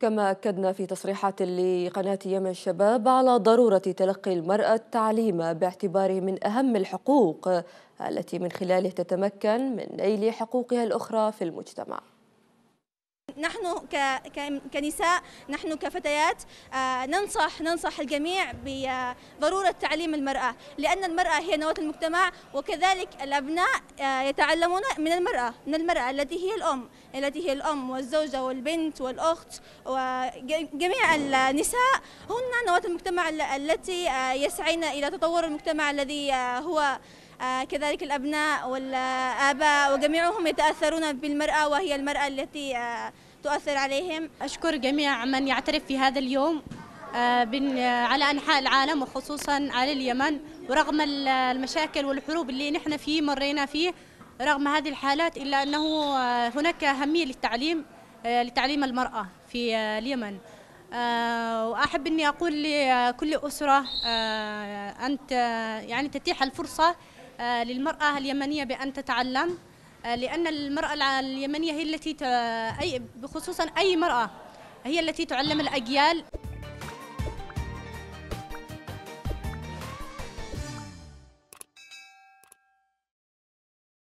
كما أكدنا في تصريحات لقناة يمن الشباب على ضرورة تلقي المرأة التعليم باعتباره من أهم الحقوق التي من خلاله تتمكن من نيل حقوقها الأخرى في المجتمع نحن كنساء نحن كفتيات آه، ننصح ننصح الجميع بضرورة تعليم المرأة لأن المرأة هي نواة المجتمع وكذلك الأبناء آه، يتعلمون من المرأة من المرأة التي هي الأم التي هي الأم والزوجة والبنت والأخت وجميع النساء هن نواة المجتمع التي آه، يسعين إلى تطور المجتمع الذي هو كذلك الأبناء والآباء وجميعهم يتأثرون بالمرأة وهي المرأة التي تؤثر عليهم أشكر جميع من يعترف في هذا اليوم آه، آه، على أنحاء العالم وخصوصا على اليمن ورغم المشاكل والحروب اللي نحن فيه مرينا فيه رغم هذه الحالات إلا أنه آه، هناك أهمية للتعليم لتعليم المرأة في اليمن وأحب أني أقول لكل أسرة أنت يعني تتيح الفرصة للمرأة اليمنية بأن تتعلم آه، لأن المرأة اليمنية هي التي أي بخصوصا أي مرأة هي التي تعلم الأجيال